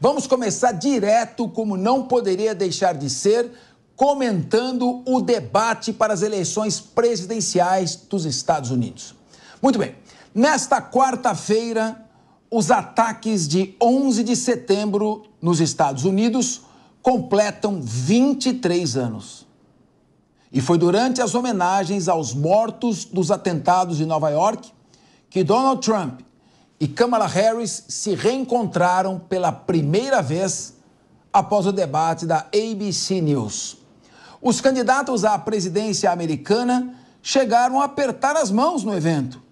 Vamos começar direto, como não poderia deixar de ser, comentando o debate para as eleições presidenciais dos Estados Unidos. Muito bem, nesta quarta-feira, os ataques de 11 de setembro nos Estados Unidos completam 23 anos. E foi durante as homenagens aos mortos dos atentados de Nova York que Donald Trump e Kamala Harris se reencontraram pela primeira vez após o debate da ABC News. Os candidatos à presidência americana chegaram a apertar as mãos no evento.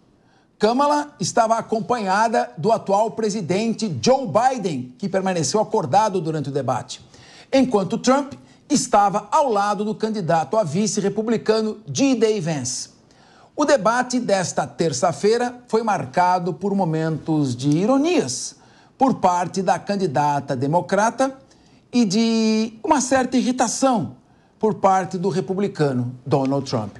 Kamala estava acompanhada do atual presidente Joe Biden, que permaneceu acordado durante o debate, enquanto Trump estava ao lado do candidato a vice republicano G. Day Vance. O debate desta terça-feira foi marcado por momentos de ironias por parte da candidata democrata e de uma certa irritação por parte do republicano Donald Trump.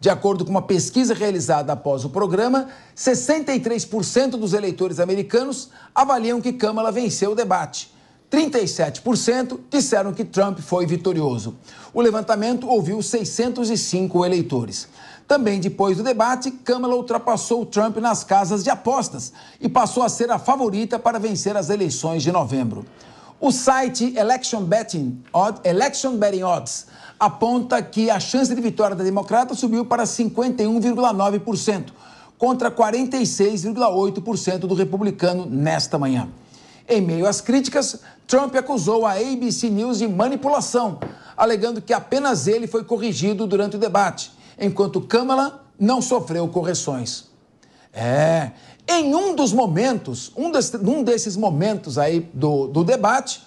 De acordo com uma pesquisa realizada após o programa, 63% dos eleitores americanos avaliam que Câmara venceu o debate. 37% disseram que Trump foi vitorioso. O levantamento ouviu 605 eleitores. Também depois do debate, Câmara ultrapassou Trump nas casas de apostas e passou a ser a favorita para vencer as eleições de novembro. O site Election Betting, Odd, Election Betting Odds aponta que a chance de vitória da democrata subiu para 51,9%, contra 46,8% do republicano nesta manhã. Em meio às críticas, Trump acusou a ABC News de manipulação, alegando que apenas ele foi corrigido durante o debate enquanto Câmara não sofreu correções. É, em um dos momentos, um, um desses momentos aí do, do debate,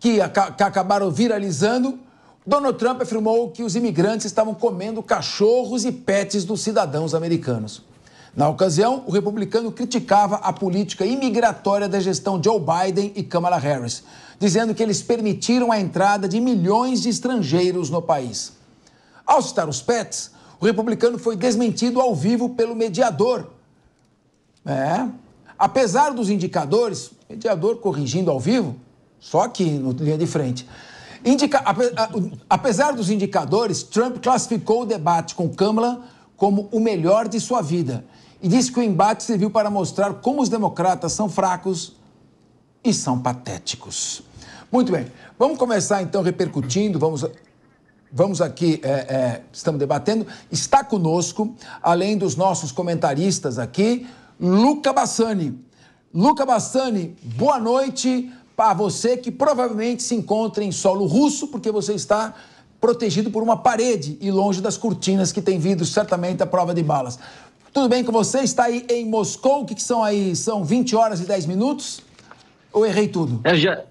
que, a, que acabaram viralizando, Donald Trump afirmou que os imigrantes estavam comendo cachorros e pets dos cidadãos americanos. Na ocasião, o republicano criticava a política imigratória da gestão Joe Biden e Kamala Harris, dizendo que eles permitiram a entrada de milhões de estrangeiros no país. Ao citar os pets, o republicano foi desmentido ao vivo pelo mediador. É. Apesar dos indicadores, mediador corrigindo ao vivo, só que no linha de frente. Indica, apesar dos indicadores, Trump classificou o debate com Kamala como o melhor de sua vida e disse que o embate serviu para mostrar como os democratas são fracos e são patéticos. Muito bem, vamos começar então repercutindo, vamos vamos aqui, é, é, estamos debatendo, está conosco, além dos nossos comentaristas aqui, Luca Bassani. Luca Bassani, boa noite para você que provavelmente se encontra em solo russo, porque você está protegido por uma parede e longe das cortinas que tem vindo certamente à prova de balas. Tudo bem com você? Está aí em Moscou, o que, que são aí? São 20 horas e 10 minutos? Ou errei tudo? É, já,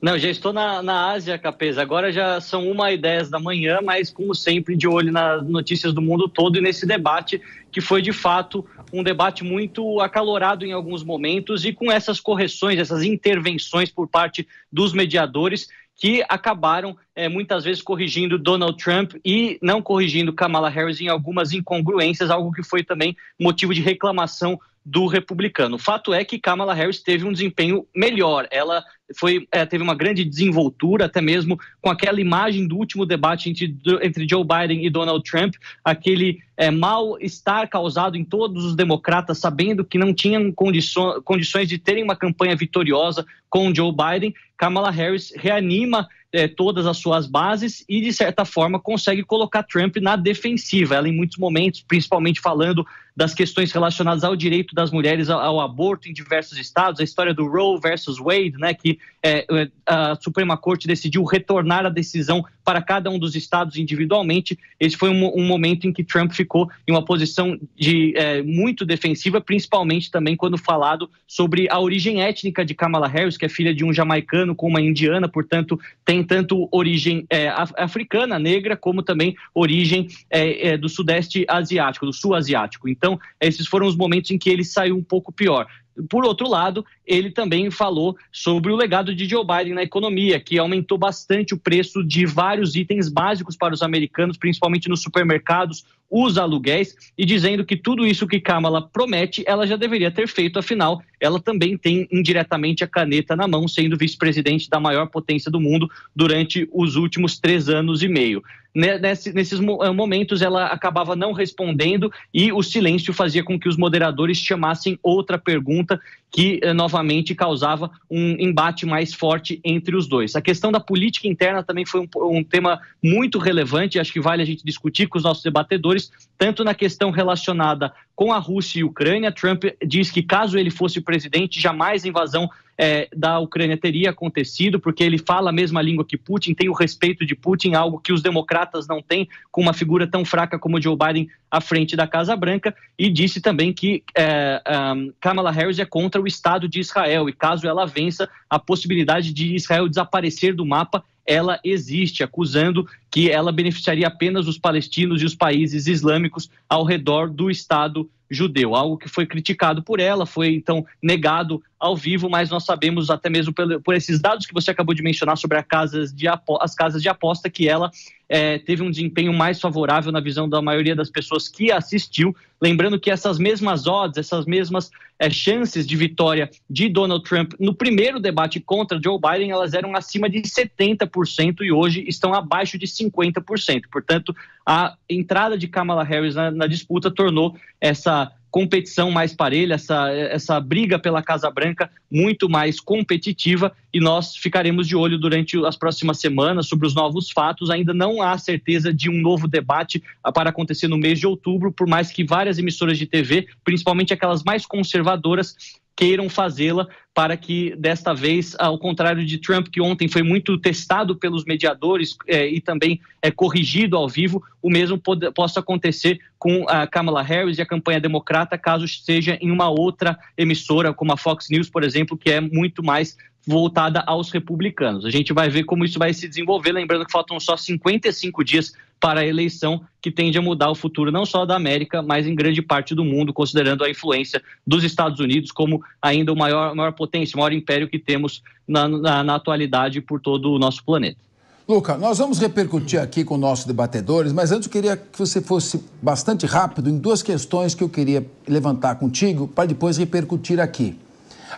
não, já estou na, na Ásia, Capesa. Agora já são uma e dez da manhã, mas como sempre, de olho nas notícias do mundo todo e nesse debate, que foi de fato um debate muito acalorado em alguns momentos e com essas correções, essas intervenções por parte dos mediadores que acabaram é, muitas vezes corrigindo Donald Trump e não corrigindo Kamala Harris em algumas incongruências, algo que foi também motivo de reclamação do republicano. O fato é que Kamala Harris teve um desempenho melhor. Ela foi, é, teve uma grande desenvoltura, até mesmo com aquela imagem do último debate entre, entre Joe Biden e Donald Trump, aquele é, mal-estar causado em todos os democratas, sabendo que não tinham condiço, condições de terem uma campanha vitoriosa com Joe Biden. Kamala Harris reanima é, todas as suas bases e, de certa forma, consegue colocar Trump na defensiva. Ela, em muitos momentos, principalmente falando das questões relacionadas ao direito das mulheres ao, ao aborto em diversos estados, a história do Roe versus Wade, né, que é, é, a Suprema Corte decidiu retornar a decisão para cada um dos estados individualmente. Esse foi um, um momento em que Trump ficou em uma posição de é, muito defensiva, principalmente também quando falado sobre a origem étnica de Kamala Harris, que é filha de um jamaicano com uma indiana, portanto tem tanto origem é, africana, negra, como também origem é, é, do sudeste asiático, do sul asiático. Então então, esses foram os momentos em que ele saiu um pouco pior. Por outro lado, ele também falou sobre o legado de Joe Biden na economia, que aumentou bastante o preço de vários itens básicos para os americanos, principalmente nos supermercados, os aluguéis, e dizendo que tudo isso que Kamala promete, ela já deveria ter feito, afinal, ela também tem indiretamente a caneta na mão, sendo vice-presidente da maior potência do mundo durante os últimos três anos e meio. nesses eh, momentos, ela acabava não respondendo e o silêncio fazia com que os moderadores chamassem outra pergunta que eh, novamente causava um embate mais forte entre os dois. A questão da política interna também foi um, um tema muito relevante, acho que vale a gente discutir com os nossos debatedores, tanto na questão relacionada com a Rússia e a Ucrânia. Trump diz que caso ele fosse presidente, jamais invasão é, da Ucrânia teria acontecido, porque ele fala a mesma língua que Putin, tem o respeito de Putin, algo que os democratas não têm, com uma figura tão fraca como Joe Biden à frente da Casa Branca, e disse também que é, um, Kamala Harris é contra o Estado de Israel, e caso ela vença, a possibilidade de Israel desaparecer do mapa ela existe, acusando que ela beneficiaria apenas os palestinos e os países islâmicos ao redor do Estado judeu, algo que foi criticado por ela, foi então negado ao vivo, mas nós sabemos até mesmo por, por esses dados que você acabou de mencionar sobre casas de, as casas de aposta que ela é, teve um desempenho mais favorável na visão da maioria das pessoas que assistiu. Lembrando que essas mesmas odds, essas mesmas é, chances de vitória de Donald Trump no primeiro debate contra Joe Biden, elas eram acima de 70% e hoje estão abaixo de 50%. Portanto, a entrada de Kamala Harris na, na disputa tornou essa competição mais parelha, essa, essa briga pela Casa Branca muito mais competitiva e nós ficaremos de olho durante as próximas semanas sobre os novos fatos. Ainda não há certeza de um novo debate para acontecer no mês de outubro, por mais que várias emissoras de TV, principalmente aquelas mais conservadoras, queiram fazê-la para que desta vez, ao contrário de Trump, que ontem foi muito testado pelos mediadores é, e também é corrigido ao vivo, o mesmo pode, possa acontecer com a Kamala Harris e a campanha democrata, caso seja em uma outra emissora, como a Fox News, por exemplo, que é muito mais voltada aos republicanos. A gente vai ver como isso vai se desenvolver, lembrando que faltam só 55 dias para a eleição que tende a mudar o futuro não só da América, mas em grande parte do mundo, considerando a influência dos Estados Unidos como ainda o maior, maior potência, o maior império que temos na, na, na atualidade por todo o nosso planeta. Luca, nós vamos repercutir aqui com nossos debatedores, mas antes eu queria que você fosse bastante rápido em duas questões que eu queria levantar contigo para depois repercutir aqui.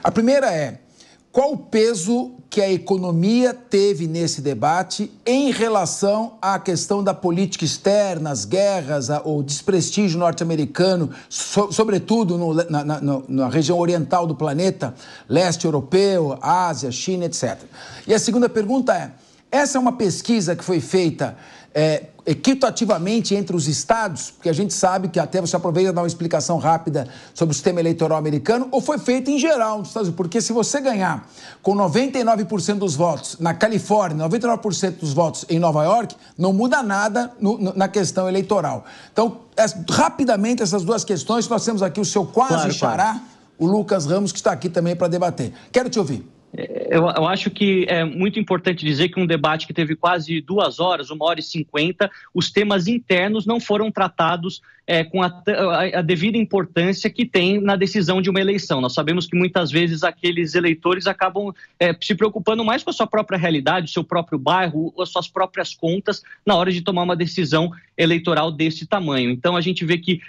A primeira é qual o peso que a economia teve nesse debate em relação à questão da política externa, as guerras, o desprestígio norte-americano, so, sobretudo no, na, na, na, região oriental do planeta, leste europeu, Ásia, China, etc. E a segunda pergunta é essa é uma pesquisa que foi feita é, equitativamente entre os estados, porque a gente sabe que até você aproveita e dá uma explicação rápida sobre o sistema eleitoral americano, ou foi feita em geral nos Estados Unidos? Porque se você ganhar com 99% dos votos na Califórnia, 99% dos votos em Nova York, não muda nada no, na questão eleitoral. Então, rapidamente, essas duas questões, nós temos aqui o seu quase claro, xará, claro. o Lucas Ramos, que está aqui também para debater. Quero te ouvir. É, eu, eu, acho que é muito importante dizer que um debate que teve quase duas horas, uma hora e cinquenta, os temas internos não foram tratados é, com a, a, devida importância que tem na decisão de uma eleição. Nós sabemos que muitas vezes aqueles eleitores acabam é, se preocupando mais com a sua própria realidade, o seu próprio bairro, as suas próprias contas na hora de tomar uma decisão eleitoral desse tamanho. Então a gente vê que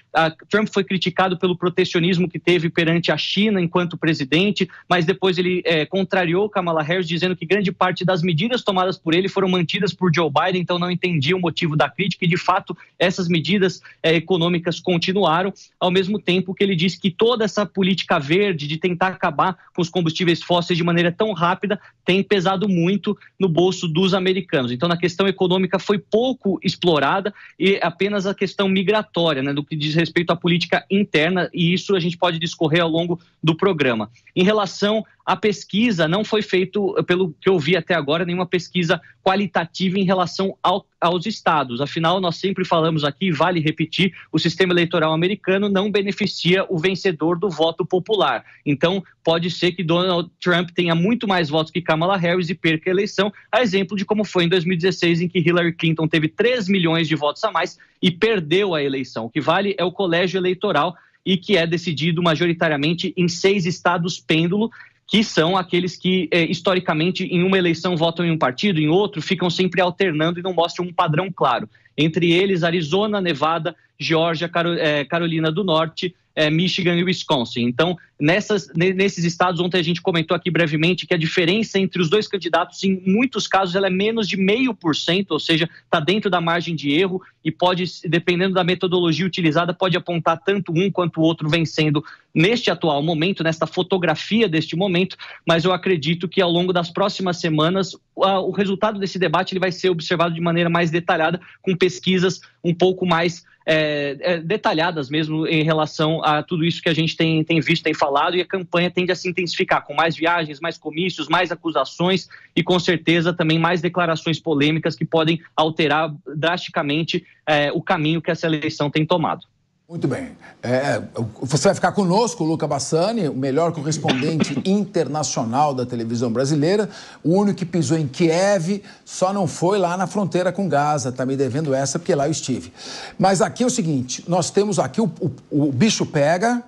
Trump foi criticado pelo protecionismo que teve perante a China enquanto presidente, mas depois ele é, contrariou Kamala Harris dizendo que grande parte das medidas tomadas por ele foram mantidas por Joe Biden, então não entendi o motivo da crítica e de fato essas medidas é, econômicas econômicas continuaram, ao mesmo tempo que ele diz que toda essa política verde de tentar acabar com os combustíveis fósseis de maneira tão rápida tem pesado muito no bolso dos americanos. Então, na questão econômica foi pouco explorada e apenas a questão migratória, né, do que diz respeito à política interna, e isso a gente pode discorrer ao longo do programa. Em relação a pesquisa não foi feito, pelo que eu vi até agora, nenhuma pesquisa qualitativa em relação ao, aos estados. Afinal, nós sempre falamos aqui, vale repetir, o sistema eleitoral americano não beneficia o vencedor do voto popular. Então, pode ser que Donald Trump tenha muito mais votos que Kamala Harris e perca a eleição, a exemplo de como foi em 2016, em que Hillary Clinton teve 3 milhões de votos a mais e perdeu a eleição. O que vale é o colégio eleitoral e que é decidido majoritariamente em seis estados pêndulo que são aqueles que, é, historicamente, em uma eleição votam em um partido, em outro, ficam sempre alternando e não mostram um padrão claro. Entre eles, Arizona, Nevada, Geórgia, é, Carolina do Norte, é, Michigan e Wisconsin. Então, nessas, nesses estados, ontem a gente comentou aqui brevemente que a diferença entre os dois candidatos, em muitos casos, ela é menos de meio por cento, ou seja, está dentro da margem de erro e pode, dependendo da metodologia utilizada, pode apontar tanto um quanto o outro vencendo neste atual momento, nesta fotografia deste momento, mas eu acredito que ao longo das próximas semanas o resultado desse debate ele vai ser observado de maneira mais detalhada, com pesquisas um pouco mais é, é, detalhadas mesmo em relação a tudo isso que a gente tem, tem visto, tem falado, e a campanha tende a se intensificar com mais viagens, mais comícios, mais acusações e, com certeza, também mais declarações polêmicas que podem alterar drasticamente é, o caminho que essa eleição tem tomado. Muito bem. É, é você vai ficar conosco, Luca Bassani, o melhor correspondente internacional da televisão brasileira, o único que pisou em Kiev, só não foi lá na fronteira com Gaza, está me devendo essa porque lá eu estive. Mas aqui é o seguinte, nós temos aqui o, o, o bicho pega,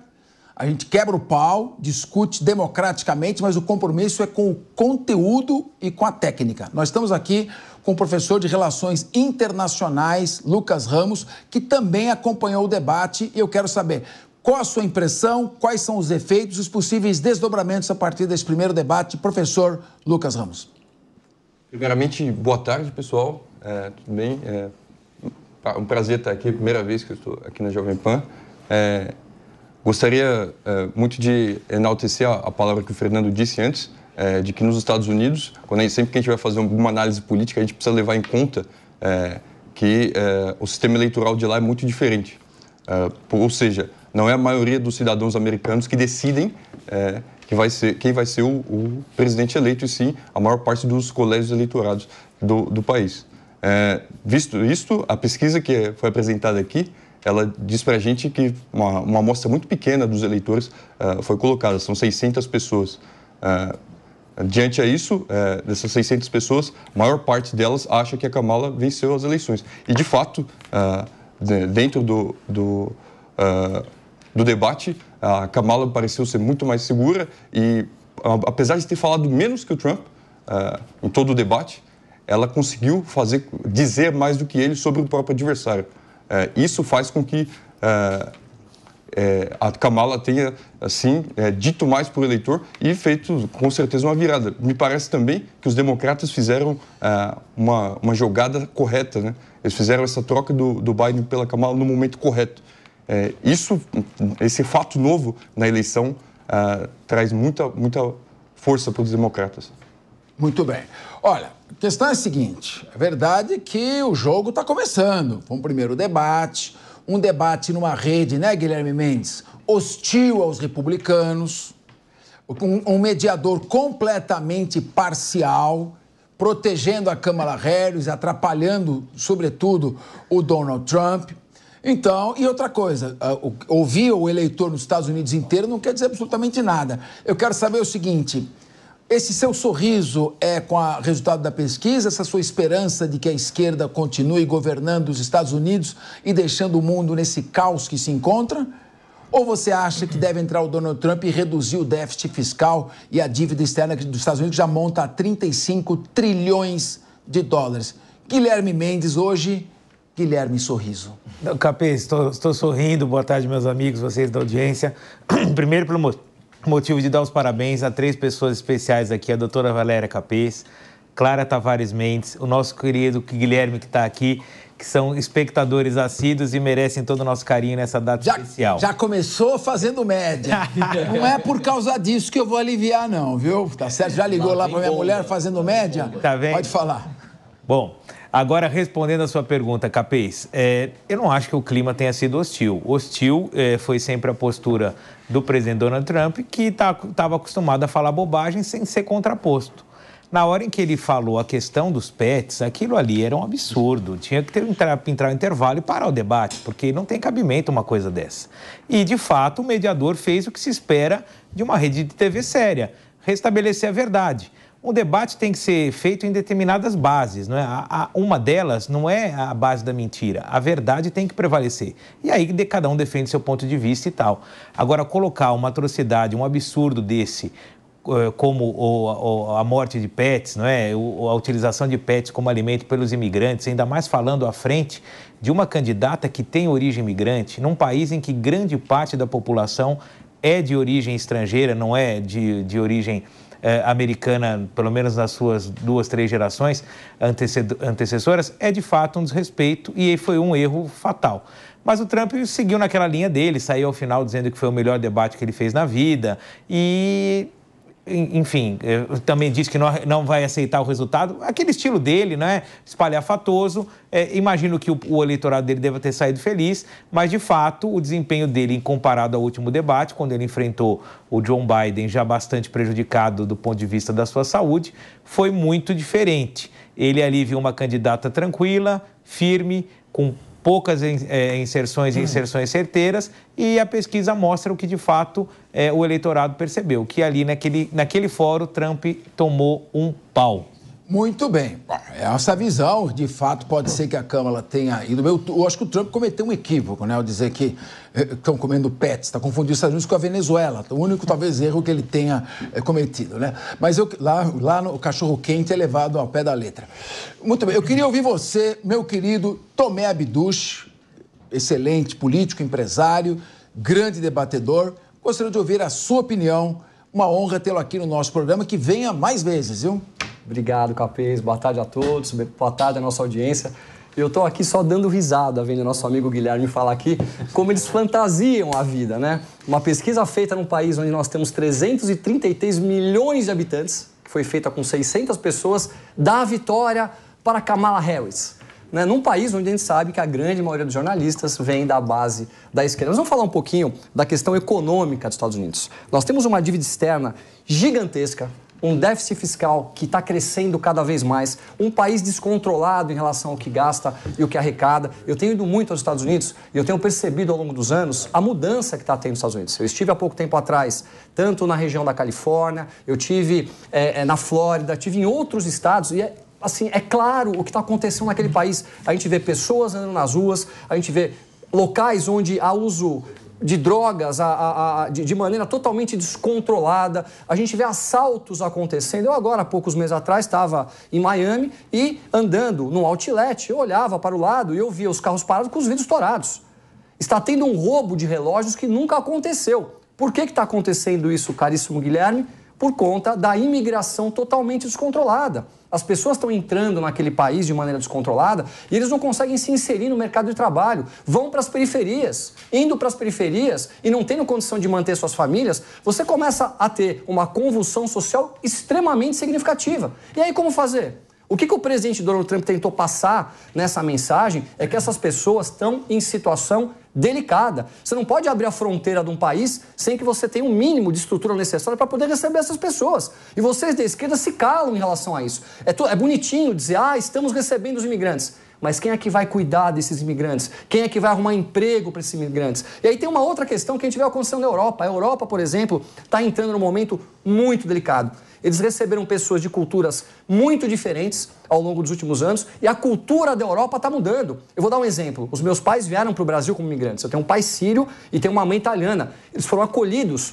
a gente quebra o pau, discute democraticamente, mas o compromisso é com o conteúdo e com a técnica. Nós estamos aqui com o professor de Relações Internacionais, Lucas Ramos, que também acompanhou o debate. E eu quero saber qual a sua impressão, quais são os efeitos, os possíveis desdobramentos a partir desse primeiro debate. Professor Lucas Ramos. Primeiramente, boa tarde, pessoal. É, tudo bem? É um prazer estar aqui, primeira vez que eu estou aqui na Jovem Pan. É, gostaria é, muito de enaltecer a, a, palavra que o Fernando disse antes, é, de que nos Estados Unidos, quando gente, sempre que a gente vai fazer alguma análise política, a gente precisa levar em conta é, que é, o sistema eleitoral de lá é muito diferente. É, ou seja, não é a maioria dos cidadãos americanos que decidem é, que vai ser, quem vai ser o, o, presidente eleito, e sim a maior parte dos colégios eleitorados do, do país. É, visto isto, a pesquisa que foi apresentada aqui, ela diz para a gente que uma, uma amostra muito pequena dos eleitores uh, foi colocada, são 600 pessoas. Uh, Diante a isso, é, dessas 600 pessoas, a maior parte delas acha que a Kamala venceu as eleições. E, de fato, uh, dentro do, do, uh, do debate, a Kamala pareceu ser muito mais segura e, apesar de ter falado menos que o Trump uh, em todo o debate, ela conseguiu fazer dizer mais do que ele sobre o próprio adversário. isso faz com que é, a Kamala tenha, assim, é, dito mais para o eleitor e feito, com certeza, uma virada. Me parece também que os democratas fizeram é, uma, uma jogada correta, né? Eles fizeram essa troca do, do Biden pela Kamala no momento correto. É, isso, esse fato novo na eleição é, traz muita, muita força para os democratas. Muito bem. Olha, a questão é a seguinte: é verdade que o jogo está começando. Foi um primeiro debate um debate numa rede, né, Guilherme Mendes, hostil aos republicanos, um, um mediador completamente parcial, protegendo a Kamala Harris, atrapalhando, sobretudo, o Donald Trump. Então, e outra coisa, ah, ouvir o eleitor nos Estados Unidos inteiro não quer dizer absolutamente nada. Eu quero saber o seguinte: esse seu sorriso é com o resultado da pesquisa, essa sua esperança de que a esquerda continue governando os Estados Unidos e deixando o mundo nesse caos que se encontra? Ou você acha que deve entrar o Donald Trump e reduzir o déficit fiscal e a dívida externa dos Estados Unidos, que já monta a 35 trilhões de dólares? Guilherme Mendes, hoje, Guilherme Sorriso. Capês, estou sorrindo. Boa tarde, meus amigos, vocês da audiência. Primeiro, pelo motivo Motivo de dar os parabéns a três pessoas especiais aqui, a doutora Valéria Capês, Clara Tavares Mendes, o nosso querido Guilherme que está aqui, que são espectadores assíduos e merecem todo o nosso carinho nessa data já, especial. Já começou fazendo média. não é por causa disso que eu vou aliviar, não, viu? Tá certo? Já tá ligou lá, para minha mulher né? fazendo média? Tá vendo? Pode falar. Bom, Agora, respondendo a sua pergunta, Capês, é, eu não acho que o clima tenha sido hostil. Hostil é, foi sempre a postura do presidente Donald Trump, que estava tá, acostumado a falar bobagem sem ser contraposto. Na hora em que ele falou a questão dos pets, aquilo ali era um absurdo. Tinha que ter, entrar, entrar um intervalo e parar o debate, porque não tem cabimento uma coisa dessa. E, de fato, o mediador fez o que se espera de uma rede de TV séria: restabelecer a verdade um debate tem que ser feito em determinadas bases, não é? A, a, uma delas não é a base da mentira, a verdade tem que prevalecer. E aí cada um defende seu ponto de vista e tal. Agora, colocar uma atrocidade, um absurdo desse, eh, como o, o, a morte de pets, não é? O, a utilização de pets como alimento pelos imigrantes, ainda mais falando à frente de uma candidata que tem origem imigrante, num país em que grande parte da população é de origem estrangeira, não é de, de origem eh, americana, pelo menos nas suas duas, três gerações antecessoras, é de fato um desrespeito e foi um erro fatal. Mas o Trump seguiu naquela linha dele, saiu ao final dizendo que foi o melhor debate que ele fez na vida e enfim, é, também diz que não vai aceitar o resultado. Aquele estilo dele, né? Espalhafatoso. É, imagino que o, o, eleitorado dele deva ter saído feliz, mas de fato o desempenho dele, comparado ao último debate, quando ele enfrentou o John Biden, já bastante prejudicado do ponto de vista da sua saúde, foi muito diferente. Ele ali viu uma candidata tranquila, firme, com poucas é, inserções e uhum. inserções certeiras, e a pesquisa mostra o que de fato é, o eleitorado percebeu, que ali naquele, naquele fórum Trump tomou um pau. Muito bem. Essa visão, de fato, pode ser que a Câmara tenha ido. Eu, acho que o Trump cometeu um equívoco, né? Ao dizer que eh, estão comendo pets, está confundindo os Estados Unidos com a Venezuela. Então, o único, talvez, erro que ele tenha eh, cometido, né? Mas eu, lá, lá no cachorro quente é levado ao pé da letra. Muito bem. Eu queria ouvir você, meu querido Tomé Abduch, excelente político, empresário, grande debatedor. Gostaria de ouvir a sua opinião. Uma honra tê-lo aqui no nosso programa. Que venha mais vezes, viu? Obrigado, Capês. Boa tarde a todos. Boa tarde à nossa audiência. Eu estou aqui só dando risada vendo nosso amigo Guilherme falar aqui como eles fantasiam a vida, né? Uma pesquisa feita num país onde nós temos 333 milhões de habitantes, que foi feita com 600 pessoas, dá a vitória para Kamala Harris. Né? Num país onde a gente sabe que a grande maioria dos jornalistas vem da base da esquerda. Nós vamos falar um pouquinho da questão econômica dos Estados Unidos. Nós temos uma dívida externa gigantesca, um déficit fiscal que está crescendo cada vez mais, um país descontrolado em relação ao que gasta e o que arrecada. Eu tenho ido muito aos Estados Unidos e eu tenho percebido ao longo dos anos a mudança que está tendo nos Estados Unidos. Eu estive há pouco tempo atrás, tanto na região da Califórnia, eu tive é, é na Flórida, tive em outros estados e é, assim, é claro o que está acontecendo naquele país. A gente vê pessoas andando nas ruas, a gente vê locais onde há uso de drogas, a, a, a, de, de maneira totalmente descontrolada. A gente vê assaltos acontecendo. Eu agora, há poucos meses atrás, estava em Miami e andando num outlet, eu olhava para o lado e eu via os carros parados com os vidros estourados. Está tendo um roubo de relógios que nunca aconteceu. Por que está acontecendo isso, caríssimo Guilherme? por conta da imigração totalmente descontrolada. As pessoas estão entrando naquele país de maneira descontrolada e eles não conseguem se inserir no mercado de trabalho. Vão para as periferias. Indo para as periferias e não tendo condição de manter suas famílias, você começa a ter uma convulsão social extremamente significativa. E aí, como fazer? O que, que, o presidente Donald Trump tentou passar nessa mensagem é que essas pessoas estão em situação delicada. Você não pode abrir a fronteira de um país sem que você tenha o um mínimo de estrutura necessária para poder receber essas pessoas. E vocês da esquerda se calam em relação a isso. É, é bonitinho dizer, ah, estamos recebendo os imigrantes. Mas quem é que vai cuidar desses imigrantes? Quem é que vai arrumar emprego para esses imigrantes? E aí tem uma outra questão que a gente vê acontecendo na Europa. A Europa, por exemplo, está entrando num momento muito delicado. Eles receberam pessoas de culturas muito diferentes ao longo dos últimos anos e a cultura da Europa está mudando. Eu vou dar um exemplo. Os meus pais vieram para o Brasil como imigrantes. Eu tenho um pai sírio e tenho uma mãe italiana. Eles foram acolhidos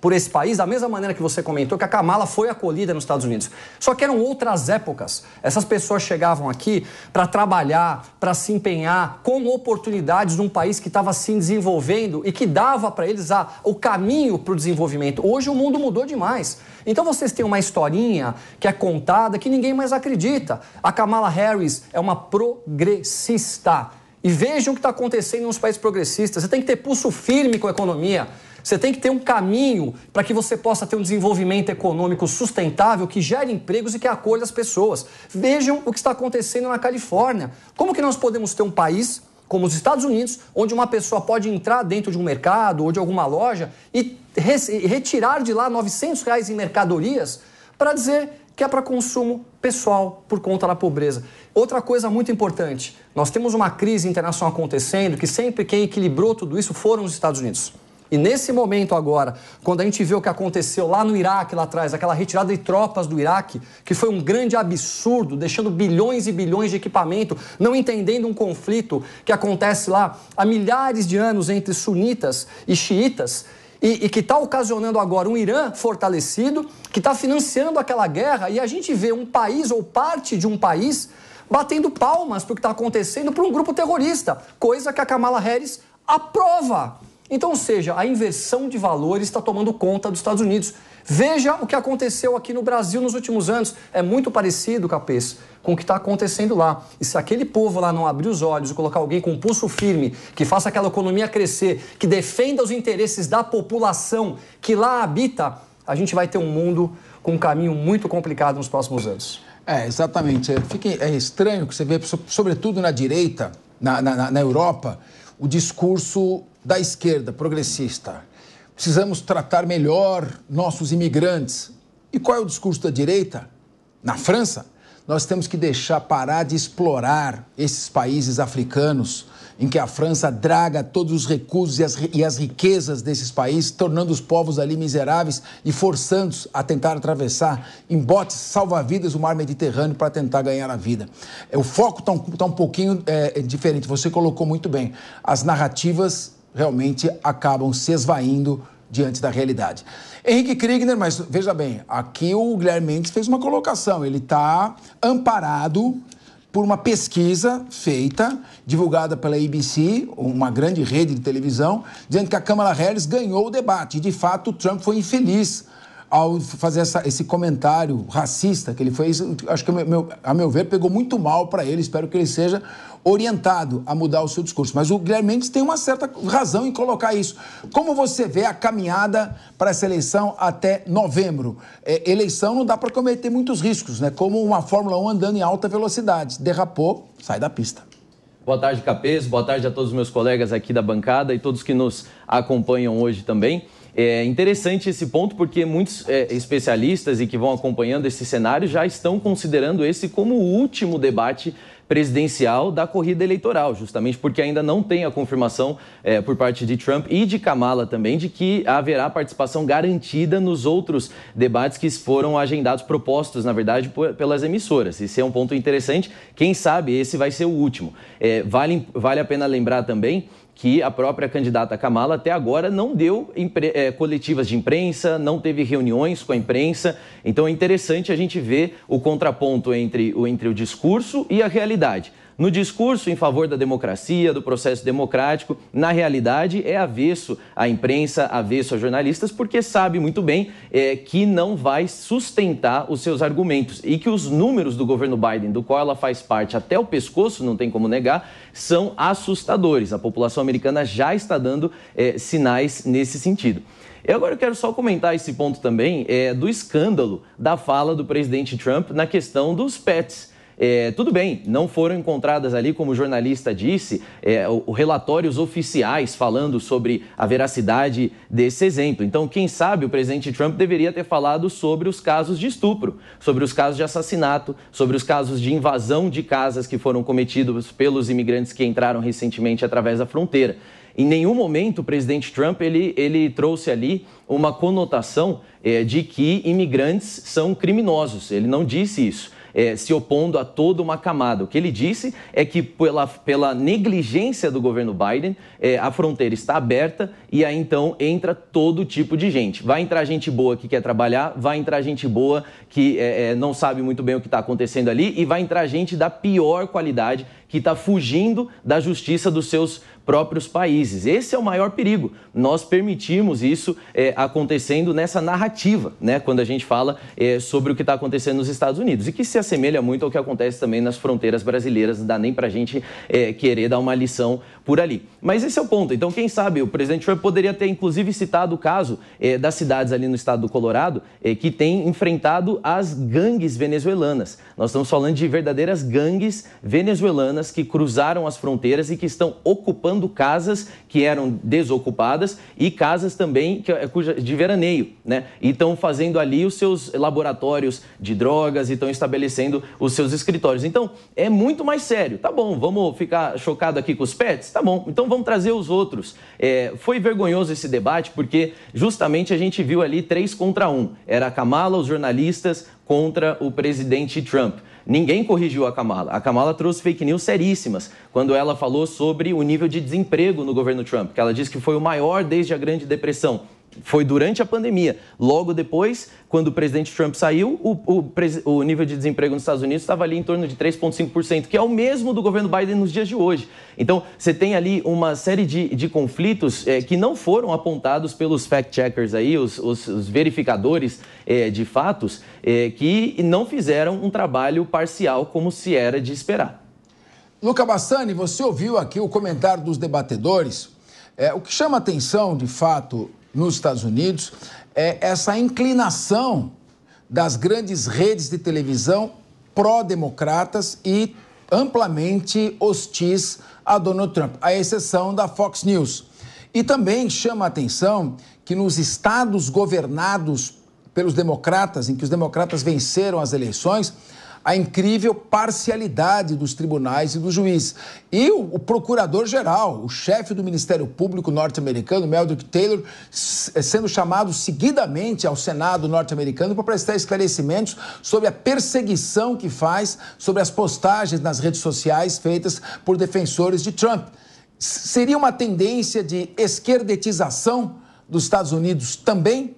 por esse país, da mesma maneira que você comentou que a Kamala foi acolhida nos Estados Unidos. Só que eram outras épocas. Essas pessoas chegavam aqui para trabalhar, para se empenhar, com oportunidades num país que estava se desenvolvendo e que dava para eles a, o caminho para o desenvolvimento. Hoje o mundo mudou demais. Então vocês têm uma historinha que é contada que ninguém mais acredita. A Kamala Harris é uma progressista. E vejam o que está acontecendo nos países progressistas. Você tem que ter pulso firme com a economia. Você tem que ter um caminho para que você possa ter um desenvolvimento econômico sustentável que gere empregos e que acolha as pessoas. Vejam o que está acontecendo na Califórnia. Como que nós podemos ter um país como os Estados Unidos, onde uma pessoa pode entrar dentro de um mercado ou de alguma loja e retirar de lá 900 reais em mercadorias para dizer que é para consumo pessoal por conta da pobreza. Outra coisa muito importante, nós temos uma crise internacional acontecendo que sempre quem equilibrou tudo isso foram os Estados Unidos. E nesse momento agora, quando a gente vê o que aconteceu lá no Iraque, lá atrás, aquela retirada de tropas do Iraque, que foi um grande absurdo, deixando bilhões e bilhões de equipamento, não entendendo um conflito que acontece lá há milhares de anos entre sunitas e xiitas, e, e, que está ocasionando agora um Irã fortalecido, que está financiando aquela guerra, e a gente vê um país ou parte de um país batendo palmas para o que está acontecendo para um grupo terrorista, coisa que a Kamala Harris aprova. Então, ou seja, a inversão de valores está tomando conta dos Estados Unidos. Veja o que aconteceu aqui no Brasil nos últimos anos. É muito parecido, Capês, com o que está acontecendo lá. E se aquele povo lá não abrir os olhos e colocar alguém com um pulso firme, que faça aquela economia crescer, que defenda os interesses da população que lá habita, a gente vai ter um mundo com um caminho muito complicado nos próximos anos. É, exatamente. Fica, é estranho que você vê, sobretudo na direita, na, na, na Europa, o discurso da esquerda progressista. Precisamos tratar melhor nossos imigrantes. E qual é o discurso da direita? Na França, nós temos que deixar parar de explorar esses países africanos em que a França draga todos os recursos e as, e as riquezas desses países, tornando os povos ali miseráveis e forçando-os a tentar atravessar em botes salva-vidas o mar Mediterrâneo para tentar ganhar a vida. É, o foco está um, tá um pouquinho é, diferente, você colocou muito bem. As narrativas realmente acabam se esvaindo diante da realidade. Henrique Kriegner, mas veja bem, aqui o Guilherme Mendes fez uma colocação, ele está amparado por uma pesquisa feita, divulgada pela ABC, uma grande rede de televisão, dizendo que a Câmara Harris ganhou o debate. E, de fato, o Trump foi infeliz ao fazer essa, esse comentário racista que ele fez. Acho que, a meu ver, pegou muito mal para ele. Espero que ele seja orientado a mudar o seu discurso. Mas o Guilherme Mendes tem uma certa razão em colocar isso. Como você vê a caminhada para essa eleição até novembro? É, eleição não dá para cometer muitos riscos, né? Como uma Fórmula 1 andando em alta velocidade. Derrapou, sai da pista. Boa tarde, Capês. Boa tarde a todos os meus colegas aqui da bancada e todos que nos acompanham hoje também. É interessante esse ponto porque muitos é, especialistas e que vão acompanhando esse cenário já estão considerando esse como o último debate presidencial da corrida eleitoral, justamente porque ainda não tem a confirmação é, por parte de Trump e de Kamala também de que haverá participação garantida nos outros debates que foram agendados, propostos, na verdade, por, pelas emissoras. Isso é um ponto interessante. Quem sabe esse vai ser o último. É, vale, vale a pena lembrar também que a própria candidata Kamala até agora não deu é, coletivas de imprensa, não teve reuniões com a imprensa. Então é interessante a gente ver o contraponto entre, entre o discurso e a realidade. No discurso em favor da democracia, do processo democrático, na realidade é avesso à imprensa, avesso a jornalistas, porque sabe muito bem é, que não vai sustentar os seus argumentos e que os números do governo Biden, do qual ela faz parte até o pescoço, não tem como negar, são assustadores. A população americana já está dando é, sinais nesse sentido. E agora eu quero só comentar esse ponto também é, do escândalo da fala do presidente Trump na questão dos pets. É, tudo bem, não foram encontradas ali, como o jornalista disse, é, o, o relatórios oficiais falando sobre a veracidade desse exemplo. Então, quem sabe o presidente Trump deveria ter falado sobre os casos de estupro, sobre os casos de assassinato, sobre os casos de invasão de casas que foram cometidos pelos imigrantes que entraram recentemente através da fronteira. Em nenhum momento o presidente Trump ele, ele trouxe ali uma conotação é, de que imigrantes são criminosos. Ele não disse isso é, se opondo a toda uma camada. O que ele disse é que, pela, pela negligência do governo Biden, é, a fronteira está aberta e aí então entra todo tipo de gente. Vai entrar gente boa que quer trabalhar, vai entrar gente boa que é, é não sabe muito bem o que está acontecendo ali e vai entrar gente da pior qualidade que está fugindo da justiça dos seus próprios países. Esse é o maior perigo. Nós permitimos isso é, acontecendo nessa narrativa, né, quando a gente fala é, sobre o que está acontecendo nos Estados Unidos e que se assemelha muito ao que acontece também nas fronteiras brasileiras. Não dá nem para a gente é, querer dar uma lição por ali. Mas esse é o ponto. Então, quem sabe o presidente Trump poderia ter inclusive citado o caso é, das cidades ali no estado do Colorado é, que têm enfrentado as gangues venezuelanas. Nós estamos falando de verdadeiras gangues venezuelanas que cruzaram as fronteiras e que estão ocupando casas que eram desocupadas e casas também que, eh, de veraneio, né? E estão fazendo ali os seus laboratórios de drogas e estão estabelecendo os seus escritórios. Então, é muito mais sério. Tá bom, vamos ficar chocado aqui com os pets? Tá bom, então vamos trazer os outros. É, foi vergonhoso esse debate porque justamente a gente viu ali três contra um. Era a Kamala, os jornalistas, contra o presidente Trump. Ninguém corrigiu a Kamala. A Kamala trouxe fake news seríssimas quando ela falou sobre o nível de desemprego no governo Trump, que ela disse que foi o maior desde a Grande Depressão foi durante a pandemia. Logo depois, quando o presidente Trump saiu, o, o, o nível de desemprego nos Estados Unidos estava ali em torno de 3,5%, que é o mesmo do governo Biden nos dias de hoje. Então, você tem ali uma série de, de conflitos é, que não foram apontados pelos fact-checkers aí, os, os, os verificadores é, de fatos, é, que não fizeram um trabalho parcial como se era de esperar. Luca Bassani, você ouviu aqui o comentário dos debatedores. É, o que chama atenção, de fato, nos Estados Unidos, é essa inclinação das grandes redes de televisão pró-democratas e amplamente hostis a Donald Trump, à exceção da Fox News. E também chama a atenção que nos estados governados pelos democratas, em que os democratas venceram as eleições, a incrível parcialidade dos tribunais e do juiz. E o, o procurador-geral, o chefe do Ministério Público norte-americano, Meldrick Taylor, é, sendo chamado seguidamente ao Senado norte-americano para prestar esclarecimentos sobre a perseguição que faz sobre as postagens nas redes sociais feitas por defensores de Trump. Seria uma tendência de esquerdetização dos Estados Unidos também?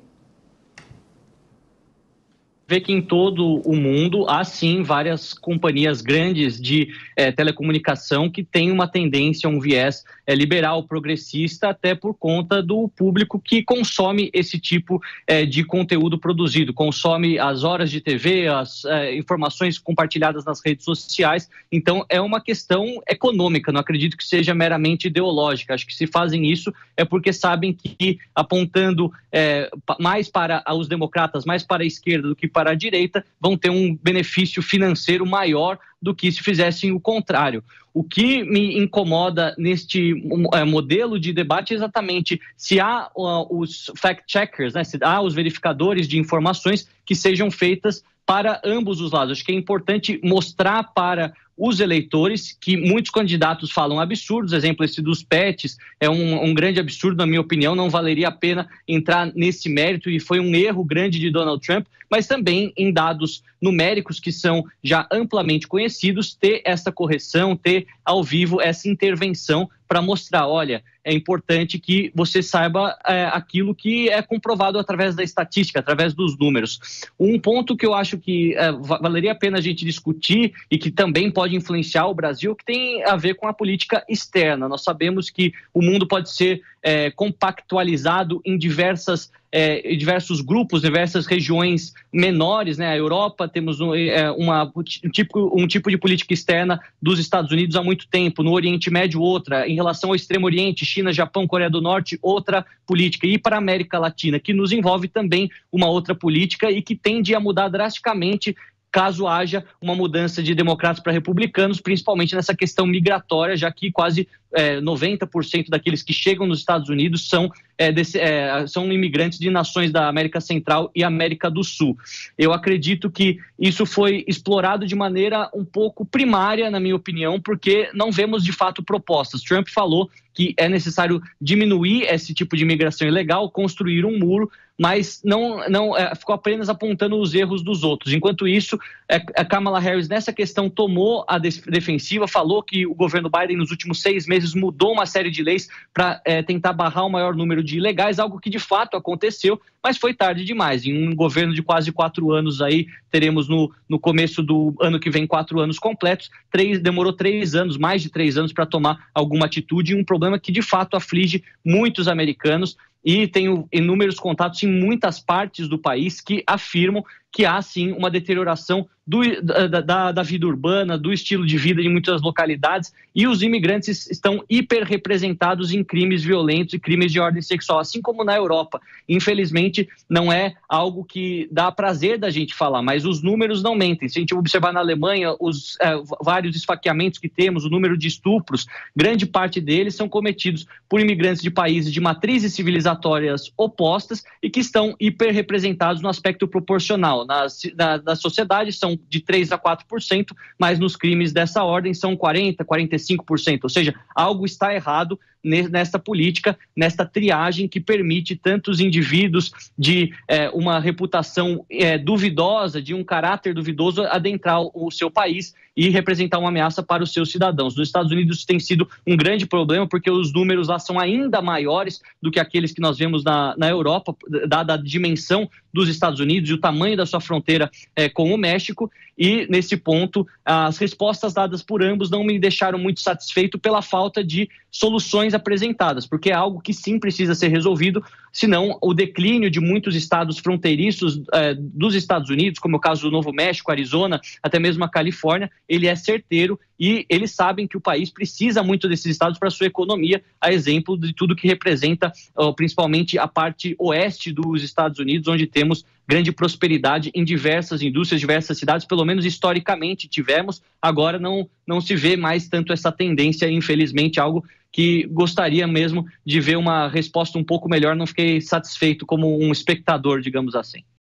vê que em todo o mundo há sim várias companhias grandes de é, telecomunicação que têm uma tendência, um viés é, liberal progressista, até por conta do público que consome esse tipo é, de conteúdo produzido, consome as horas de TV, as é, informações compartilhadas nas redes sociais. Então, é uma questão econômica, não acredito que seja meramente ideológica. Acho que se fazem isso é porque sabem que apontando é, mais para os democratas, mais para a esquerda do que para a direita, vão ter um benefício financeiro maior do que se fizessem o contrário. O que me incomoda neste é, modelo de debate é exatamente se há os fact-checkers, né, se há os verificadores de informações que sejam feitas para ambos os lados. Acho que é importante mostrar para os eleitores, que muitos candidatos falam absurdos, exemplo esse dos PETs, é um, um, grande absurdo, na minha opinião, não valeria a pena entrar nesse mérito e foi um erro grande de Donald Trump, mas também em dados numéricos que são já amplamente conhecidos, ter essa correção, ter ao vivo essa intervenção para mostrar, olha, é importante que você saiba é, aquilo que é comprovado através da estatística, através dos números. Um ponto que eu acho que é, valeria a pena a gente discutir e que também pode influenciar o Brasil, que tem a ver com a política externa. Nós sabemos que o mundo pode ser é, compactualizado em diversas é, diversos grupos, diversas regiões menores, né? A Europa temos um, é, uma, tipo, um tipo de política externa dos Estados Unidos há muito tempo, no Oriente Médio outra, em relação ao Extremo Oriente, China, Japão, Coreia do Norte, outra política, e para a América Latina, que nos envolve também uma outra política e que tende a mudar drasticamente caso haja uma mudança de democratas para republicanos, principalmente nessa questão migratória, já que quase é, 90% daqueles que chegam nos Estados Unidos são, é, desse, é, são imigrantes de nações da América Central e América do Sul. Eu acredito que isso foi explorado de maneira um pouco primária, na minha opinião, porque não vemos de fato propostas. Trump falou que é necessário diminuir esse tipo de imigração ilegal, construir um muro, mas não, não é, ficou apenas apontando os erros dos outros. Enquanto isso, é, a é, Kamala Harris, nessa questão, tomou a defensiva, falou que o governo Biden, nos últimos seis meses, meses mudou uma série de leis para é, eh, tentar barrar o maior número de ilegais, algo que de fato aconteceu, mas foi tarde demais. Em um governo de quase quatro anos aí, teremos no, no começo do ano que vem quatro anos completos, três, demorou três anos, mais de três anos, para tomar alguma atitude, e um problema que de fato aflige muitos americanos e tenho inúmeros contatos em muitas partes do país que afirmam que há sim uma deterioração do, da, da, da, vida urbana, do estilo de vida de muitas localidades, e os imigrantes estão hiperrepresentados em crimes violentos e crimes de ordem sexual, assim como na Europa. Infelizmente, não é algo que dá prazer da gente falar, mas os números não mentem. Se a gente observar na Alemanha os é, vários esfaqueamentos que temos, o número de estupros, grande parte deles são cometidos por imigrantes de países de matrizes civilizatórias opostas e que estão hiperrepresentados no aspecto proporcional. Nas, na, na sociedade, são de 3 a 4%, mas nos crimes dessa ordem são 40, 45%, ou seja, algo está errado nesta política, nesta triagem que permite tantos indivíduos de é, uma reputação é, duvidosa, de um caráter duvidoso, adentrar o seu país e representar uma ameaça para os seus cidadãos. Nos Estados Unidos tem sido um grande problema, porque os números lá são ainda maiores do que aqueles que nós vemos na, na Europa, dada a dimensão dos Estados Unidos e o tamanho da sua fronteira é, com o México. E, nesse ponto, as respostas dadas por ambos não me deixaram muito satisfeito pela falta de soluções apresentadas, porque é algo que sim precisa ser resolvido, senão o declínio de muitos estados fronteiriços eh, dos Estados Unidos, como é o caso do Novo México, Arizona, até mesmo a Califórnia, ele é certeiro e eles sabem que o país precisa muito desses estados para sua economia, a exemplo de tudo que representa principalmente a parte oeste dos Estados Unidos, onde temos grande prosperidade em diversas indústrias, diversas cidades, pelo menos historicamente tivemos, agora não, não se vê mais tanto essa tendência, infelizmente, algo que gostaria mesmo de ver uma resposta um pouco melhor. Não fiquei satisfeito como um espectador, digamos assim.